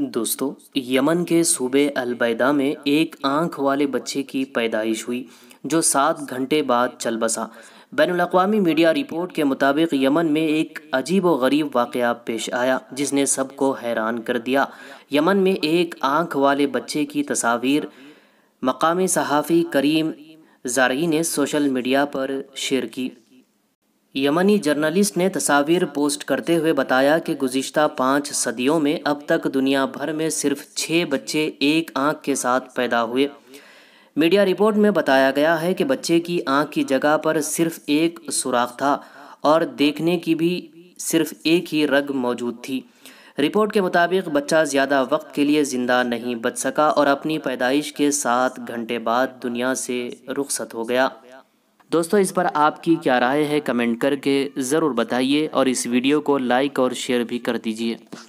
दोस्तों यमन के सूबे अलबैदा में एक आंख वाले बच्चे की पैदाइश हुई जो सात घंटे बाद चल बसा बैन अवी मीडिया रिपोर्ट के मुताबिक यमन में एक अजीब व गरीब वाक़ पेश आया जिसने सबको हैरान कर दिया यमन में एक आंख वाले बच्चे की तस्वीर मकामी सहाफ़ी करीम जारी ने सोशल मीडिया पर शेयर की यमनी जर्नलिस्ट ने तस्वीर पोस्ट करते हुए बताया कि गुज्त पाँच सदियों में अब तक दुनिया भर में सिर्फ छः बच्चे एक आँख के साथ पैदा हुए मीडिया रिपोर्ट में बताया गया है कि बच्चे की आँख की जगह पर सिर्फ एक सुराख था और देखने की भी सिर्फ एक ही रग मौजूद थी रिपोर्ट के मुताबिक बच्चा ज़्यादा वक्त के लिए ज़िंदा नहीं बच सका और अपनी पैदाइश के सात घंटे बाद दुनिया से रुखसत हो गया दोस्तों इस पर आपकी क्या राय है कमेंट करके ज़रूर बताइए और इस वीडियो को लाइक और शेयर भी कर दीजिए